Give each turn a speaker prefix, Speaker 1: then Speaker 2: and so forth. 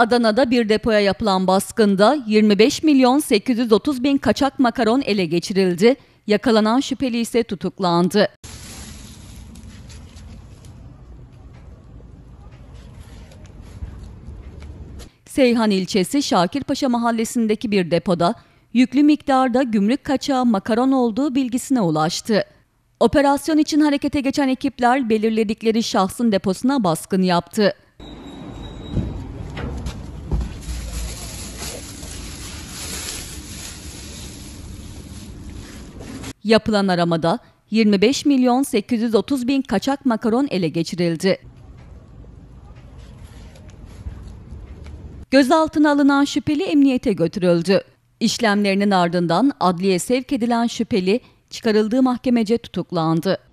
Speaker 1: Adana'da bir depoya yapılan baskında 25 milyon 830 bin kaçak makaron ele geçirildi. Yakalanan şüpheli ise tutuklandı. Seyhan ilçesi Şakirpaşa mahallesindeki bir depoda yüklü miktarda gümrük kaçağı makaron olduğu bilgisine ulaştı. Operasyon için harekete geçen ekipler belirledikleri şahsın deposuna baskın yaptı. Yapılan aramada 25 milyon 830 bin kaçak makaron ele geçirildi. Gözaltına alınan şüpheli emniyete götürüldü. İşlemlerinin ardından adliye sevk edilen şüpheli çıkarıldığı mahkemece tutuklandı.